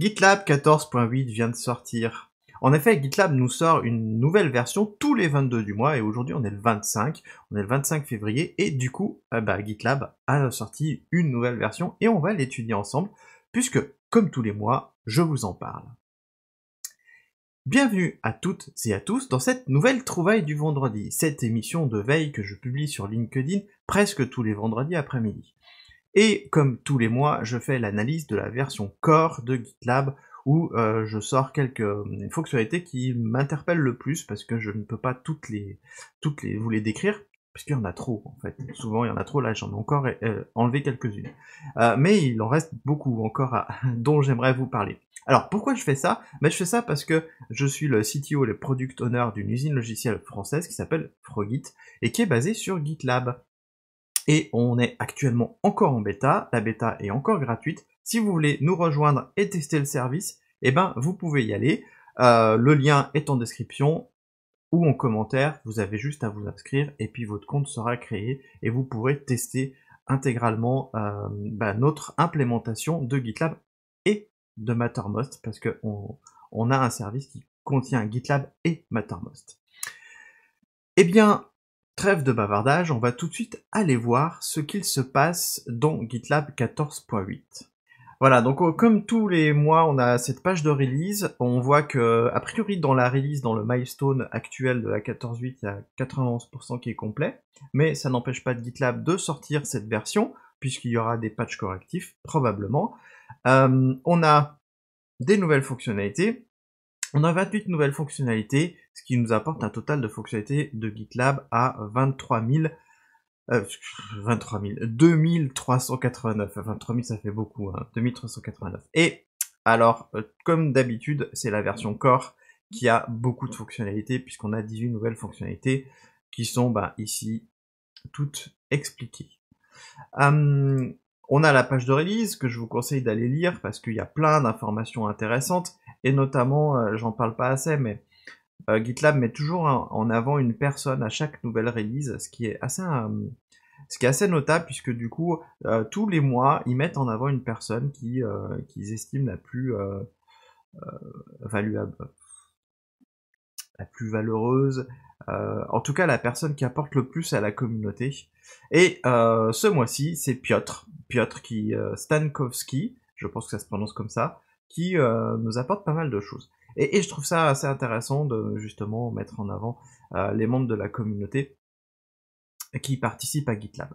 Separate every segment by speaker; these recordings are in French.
Speaker 1: GitLab 14.8 vient de sortir. En effet, GitLab nous sort une nouvelle version tous les 22 du mois et aujourd'hui on est le 25, on est le 25 février et du coup euh, bah, GitLab a sorti une nouvelle version et on va l'étudier ensemble puisque comme tous les mois je vous en parle. Bienvenue à toutes et à tous dans cette nouvelle trouvaille du vendredi, cette émission de veille que je publie sur LinkedIn presque tous les vendredis après-midi. Et comme tous les mois, je fais l'analyse de la version core de GitLab où euh, je sors quelques euh, fonctionnalités qui m'interpellent le plus parce que je ne peux pas toutes les, toutes les vous les décrire parce qu'il y en a trop en fait. Souvent il y en a trop, là j'en ai encore euh, enlevé quelques-unes. mais il en reste beaucoup encore dont j'aimerais vous parler. Alors pourquoi je fais ça ben, Je fais ça parce que je suis le CTO, le product owner d'une usine logicielle française qui s'appelle Frogit et qui est basée sur GitLab. Et on est actuellement encore en bêta, la bêta est encore gratuite. Si vous voulez nous rejoindre et tester le service, eh ben, vous pouvez y aller. Euh, le lien est en description ou en commentaire. Vous avez juste à vous inscrire et puis votre compte sera créé et vous pourrez tester intégralement euh, bah, notre implémentation de GitLab et de Mattermost parce qu'on on a un service qui contient GitLab et Mattermost. Eh bien, Trêve de bavardage, on va tout de suite aller voir ce qu'il se passe dans GitLab 14.8. Voilà, donc oh, comme tous les mois, on a cette page de release. On voit que, euh, a priori, dans la release, dans le milestone actuel de la 14.8, il y a 91% qui est complet. Mais ça n'empêche pas de GitLab de sortir cette version, puisqu'il y aura des patchs correctifs, probablement. Euh, on a des nouvelles fonctionnalités. On a 28 nouvelles fonctionnalités ce qui nous apporte un total de fonctionnalités de GitLab à 23 000, 23 000, 2389, 23 000 ça fait beaucoup, 2389. Hein. Et alors, euh, comme d'habitude, c'est la version Core qui a beaucoup de fonctionnalités, puisqu'on a 18 nouvelles fonctionnalités qui sont bah, ici toutes expliquées. Hum, on a la page de release que je vous conseille d'aller lire parce qu'il y a plein d'informations intéressantes et notamment, euh, j'en parle pas assez, mais euh, GitLab met toujours en avant une personne à chaque nouvelle release, ce qui est assez, euh, notable puisque du coup, euh, tous les mois, ils mettent en avant une personne qui, qu'ils estiment la plus valuable, la plus valeureuse, en tout cas la personne qui apporte le plus à la communauté. Et ce mois-ci, c'est Piotr, Piotr qui Stankowski, je pense que ça se prononce comme ça, qui nous apporte pas mal de choses. Et, je trouve ça assez intéressant de justement mettre en avant euh, les membres de la communauté qui participent à GitLab.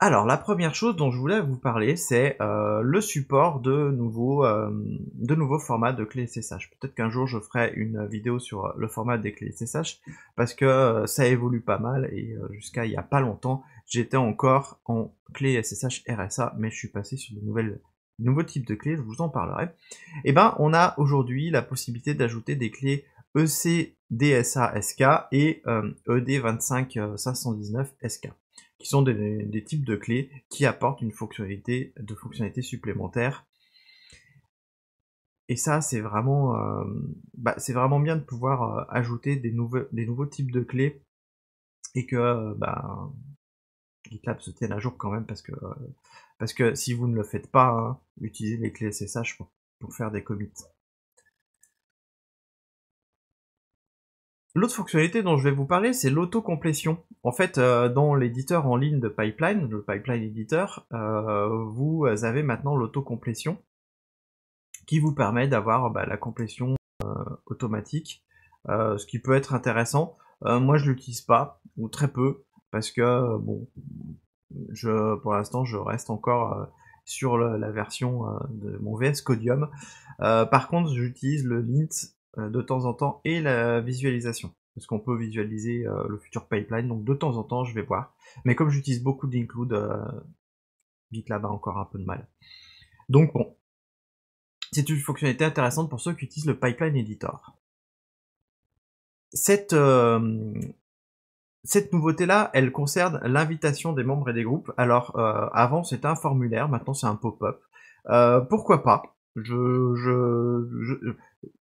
Speaker 1: Alors la première chose dont je voulais vous parler, c'est euh, le support de nouveaux, euh, de nouveaux formats de clés SSH. Peut-être qu'un jour je ferai une vidéo sur le format des clés SSH parce que ça évolue pas mal et jusqu'à il n'y a pas longtemps j'étais encore en clé SSH RSA mais je suis passé sur de nouvelles nouveau type de clé, je vous en parlerai, et eh ben on a aujourd'hui la possibilité d'ajouter des clés ECDSA SK et ED 25519 SK qui sont des, types de clés qui apportent une fonctionnalité de fonctionnalité supplémentaire Et ça, c'est vraiment, euh, bah, c'est vraiment bien de pouvoir euh, ajouter des nouveaux, des nouveaux types de clés et que euh, bah, GitLab se tiennent à jour quand même parce que euh, parce que si vous ne le faites pas, hein, utilisez les clés SSH pour, faire des commits. L'autre fonctionnalité dont je vais vous parler, c'est l'autocomplétion. En fait, euh, dans l'éditeur en ligne de Pipeline, le Pipeline Editor, euh, vous avez maintenant l'autocomplétion qui vous permet d'avoir bah, la complétion automatique, ce qui peut être intéressant. moi, je l'utilise pas ou très peu parce que euh, bon, je, pour l'instant, je reste encore euh, sur la, version euh, de mon VS Codium. par contre, j'utilise le lint de temps en temps et la visualisation parce qu'on peut visualiser le futur pipeline. Donc de temps en temps, je vais voir. Mais comme j'utilise beaucoup d'include, vite GitLab a encore un peu de mal. Donc bon, c'est une fonctionnalité intéressante pour ceux qui utilisent le pipeline editor. Cette, cette nouveauté-là, elle concerne l'invitation des membres et des groupes. Alors, euh, avant, c'était un formulaire, maintenant c'est un pop-up. Euh, pourquoi pas Je, je,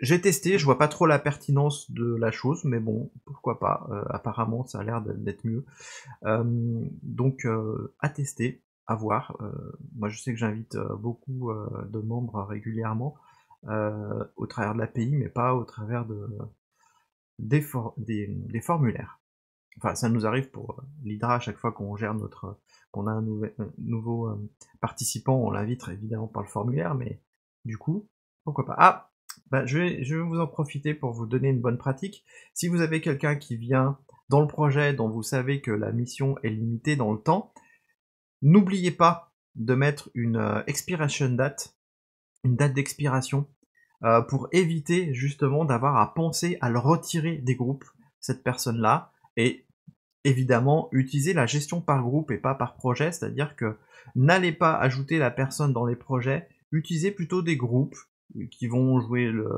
Speaker 1: j'ai testé, je vois pas trop la pertinence de la chose, mais bon, pourquoi pas euh, Apparemment, ça a l'air d'être mieux. donc, à tester, à voir. moi, je sais que j'invite beaucoup de membres régulièrement au travers de l'API, mais pas au travers de des formulaires enfin ça nous arrive pour euh, l'Hydra à chaque fois qu'on gère notre qu'on a un, nouveau euh, participant, on l'invite évidemment par le formulaire, mais du coup, pourquoi pas. Ah, bah, je, vais, vous en profiter pour vous donner une bonne pratique. Si vous avez quelqu'un qui vient dans le projet dont vous savez que la mission est limitée dans le temps, n'oubliez pas de mettre une euh, expiration date, une date d'expiration, pour éviter justement d'avoir à penser à le retirer des groupes, cette personne-là. Et évidemment, utilisez la gestion par groupe et pas par projet, c'est-à-dire que n'allez pas ajouter la personne dans les projets, utilisez plutôt des groupes qui vont jouer le,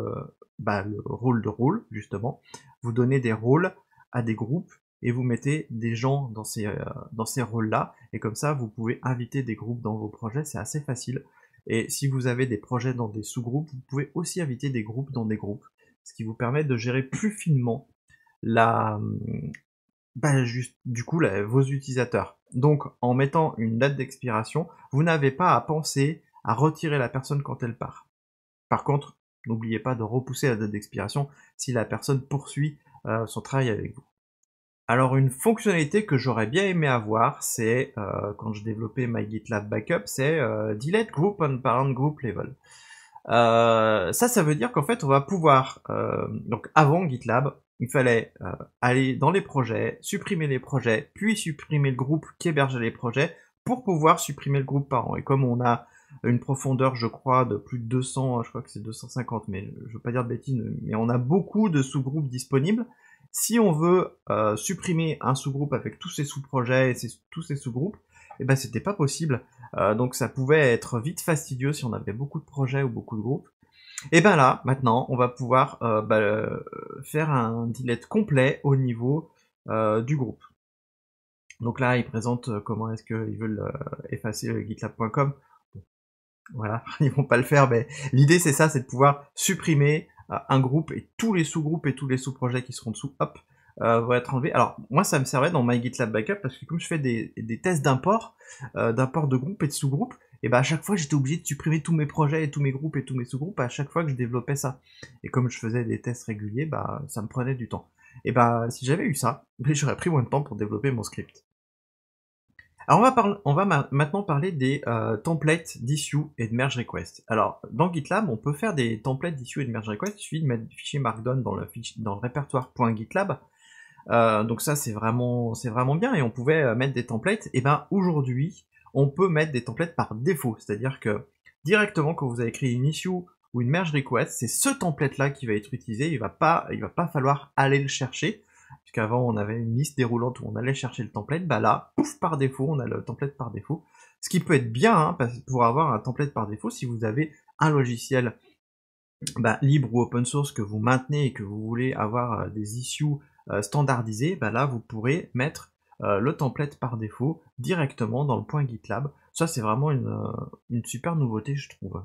Speaker 1: bah, rôle de rôle, justement. Vous donnez des rôles à des groupes et vous mettez des gens dans ces, euh, dans ces rôles-là, et comme ça, vous pouvez inviter des groupes dans vos projets, c'est assez facile. Et si vous avez des projets dans des sous-groupes, vous pouvez aussi inviter des groupes dans des groupes, ce qui vous permet de gérer plus finement la, bah, juste, du coup, vos utilisateurs. Donc, en mettant une date d'expiration, vous n'avez pas à penser à retirer la personne quand elle part. Par contre, n'oubliez pas de repousser la date d'expiration si la personne poursuit euh, son travail avec vous. Alors une fonctionnalité que j'aurais bien aimé avoir, c'est euh, quand je développais my GitLab Backup, c'est euh, Delete Group and Parent Group Level. ça, ça veut dire qu'en fait, on va pouvoir, donc avant GitLab, il fallait euh, aller dans les projets, supprimer les projets, puis supprimer le groupe qui hébergeait les projets pour pouvoir supprimer le groupe par an. Et comme on a une profondeur, je crois, de plus de 200, je crois que c'est 250, mais je veux pas dire de bêtises, mais on a beaucoup de sous-groupes disponibles. Si on veut euh, supprimer un sous-groupe avec tous ses sous-projets et tous ses sous-groupes, eh ben c'était pas possible. Euh, donc ça pouvait être vite fastidieux si on avait beaucoup de projets ou beaucoup de groupes. Et bien là, maintenant, on va pouvoir euh, bah, euh, faire un delete complet au niveau euh, du groupe. Donc là, ils présentent comment est-ce qu'ils veulent effacer le GitLab.com. Voilà, ils vont pas le faire, mais l'idée c'est ça, c'est de pouvoir supprimer un groupe et tous les sous-groupes et tous les sous-projets qui seront dessous, hop, vont être enlevés. Alors moi, ça me servait dans my GitLab Backup parce que comme je fais des, tests d'import, d'import de groupe et de sous-groupes, et bah à chaque fois j'étais obligé de supprimer tous mes projets et tous mes groupes et tous mes sous-groupes à chaque fois que je développais ça. Et comme je faisais des tests réguliers, bah ça me prenait du temps. Et bah si j'avais eu ça, j'aurais pris moins de temps pour développer mon script. Alors on va, on va maintenant parler des euh, templates d'issue et de merge request. Alors dans GitLab, on peut faire des templates d'issue et de merge request. Il suffit de mettre des fichier markdown dans le, dans répertoire.gitlab. Euh, donc ça c'est vraiment vraiment bien et on pouvait euh, mettre des templates. Et ben aujourd'hui on peut mettre des templates par défaut. C'est-à-dire que directement quand vous avez créé une issue ou une merge request, c'est ce template-là qui va être utilisé, il va pas, il va pas falloir aller le chercher. Puisqu'avant on avait une liste déroulante où on allait chercher le template, bah là, pouf, par défaut, on a le template par défaut. Ce qui peut être bien hein, pour avoir un template par défaut si vous avez un logiciel bah, libre ou open source que vous maintenez et que vous voulez avoir euh, des issues euh, standardisées, bah là vous pourrez mettre euh, le template par défaut directement dans le point GitLab. Ça, c'est vraiment euh, une, super nouveauté, je trouve.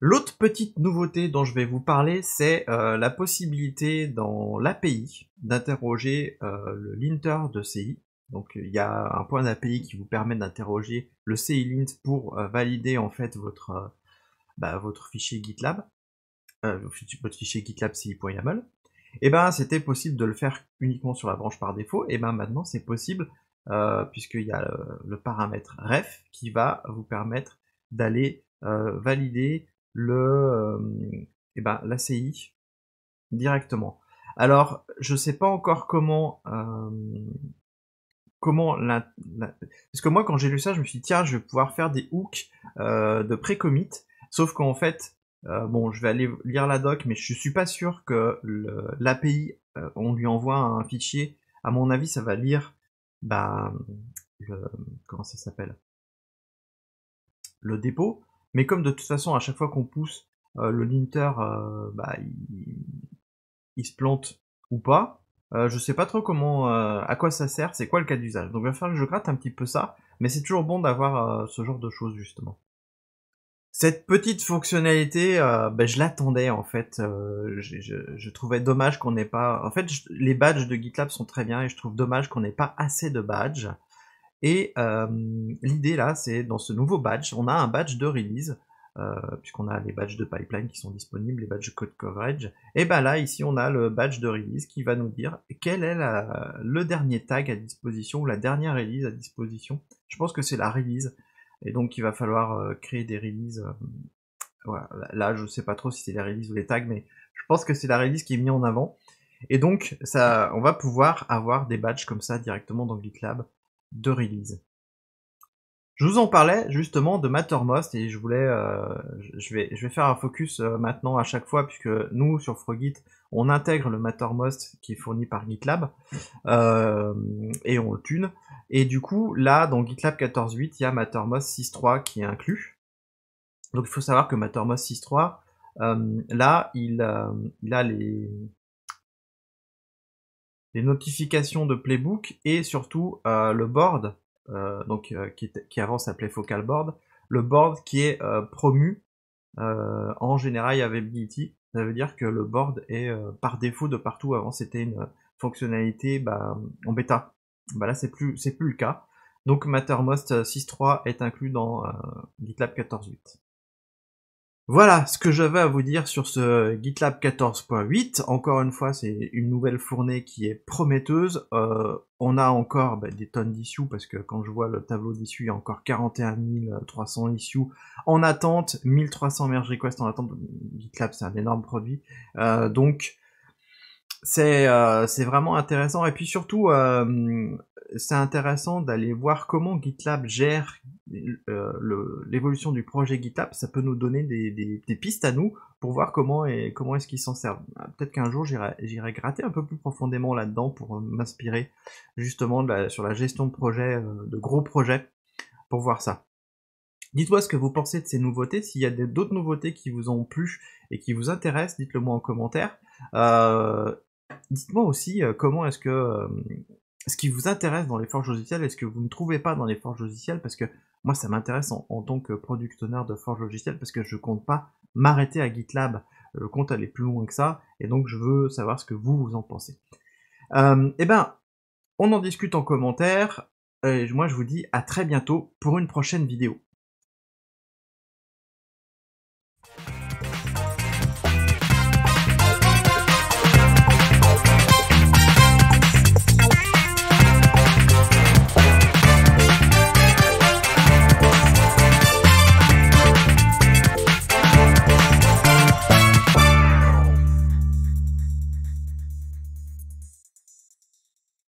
Speaker 1: L'autre petite nouveauté dont je vais vous parler, c'est euh, la possibilité dans l'API d'interroger le linter de CI. Donc il y a un point d'API qui vous permet d'interroger le CI lint pour valider en fait votre, bah, votre fichier GitLab, votre fichier GitLab CI.yaml eh ben c'était possible de le faire uniquement sur la branche par défaut, et eh ben maintenant c'est possible euh, puisqu'il y a euh, le, paramètre ref qui va vous permettre d'aller euh, valider le euh, eh ben, CI directement. Alors je sais pas encore comment euh, comment la, parce que moi quand j'ai lu ça je me suis dit tiens je vais pouvoir faire des hooks de pré-commit sauf qu'en fait euh, bon, je vais aller lire la doc, mais je suis pas sûr que l'API, euh, on lui envoie un fichier. À mon avis, ça va lire, bah, le, comment ça s'appelle Le dépôt. Mais comme de toute façon, à chaque fois qu'on pousse, euh, le linter, bah, il, se plante ou pas. je ne sais pas trop comment, à quoi ça sert, c'est quoi le cas d'usage. Donc, il va falloir que je gratte un petit peu ça. Mais c'est toujours bon d'avoir ce genre de choses, justement cette petite fonctionnalité, euh, ben, je l'attendais en fait. Euh, je, trouvais dommage qu'on n'ait pas. En fait, les badges de GitLab sont très bien et je trouve dommage qu'on n'ait pas assez de badges. Et euh, l'idée là, c'est dans ce nouveau badge, on a un badge de release, puisqu'on a les badges de pipeline qui sont disponibles, les badges code coverage. Et ben là, ici, on a le badge de release qui va nous dire quel est le dernier tag à disposition ou la dernière release à disposition. Je pense que c'est la release et donc il va falloir euh, créer des releases. Euh, là, je ne sais pas trop si c'est les releases ou les tags, mais je pense que c'est la release qui est mise en avant. Et donc, ça, on va pouvoir avoir des badges comme ça directement dans GitLab de release. Je vous en parlais justement de Mattermost et je voulais, euh, vais, faire un focus maintenant à chaque fois puisque nous sur Frogit on intègre le Mattermost qui est fourni par GitLab et on le tune. Et du coup, là, dans GitLab 14.8, il y a Mattermost 6.3 qui est inclus. Donc il faut savoir que Mattermost 6.3, euh, là, il, euh, a les, notifications de Playbook et surtout euh, le board, qui, avant s'appelait Focal Board, le board qui est promu en général, à Availability. Ça veut dire que le board est par défaut de partout. Avant, c'était une fonctionnalité bah, en bêta. Bah là, c'est plus, c'est plus le cas. Donc Mattermost 6.3 euh, est inclus dans euh, GitLab 14.8. Voilà ce que j'avais à vous dire sur ce GitLab 14.8. Encore une fois, c'est une nouvelle fournée qui est prometteuse. Euh, on a encore bah, des tonnes d'issues parce que quand je vois le tableau d'issues, il y a encore 41 300 issues en attente, 1300 merge requests en attente. GitLab, c'est un énorme produit. donc, euh, c'est vraiment intéressant et puis surtout euh, c'est intéressant d'aller voir comment GitLab gère euh, l'évolution du projet GitLab ça peut nous donner des, pistes à nous pour voir comment et comment est-ce qu'ils s'en servent ah, peut-être qu'un jour j'irai gratter un peu plus profondément là-dedans pour m'inspirer justement sur la gestion de projets de gros projets pour voir ça Dites-moi ce que vous pensez de ces nouveautés. S'il y a d'autres nouveautés qui vous ont plu et qui vous intéressent, dites-le moi en commentaire dites-moi aussi euh, comment est-ce que euh, ce qui vous intéresse dans les forges logicielles est ce que vous ne trouvez pas dans les forges logicielles parce que moi ça m'intéresse en, tant que producteur de forges logicielles parce que je ne compte pas m'arrêter à GitLab, je euh, compte aller plus loin que ça et donc je veux savoir ce que vous vous en pensez. eh ben, on en discute en commentaire et moi je vous dis à très bientôt pour une prochaine vidéo.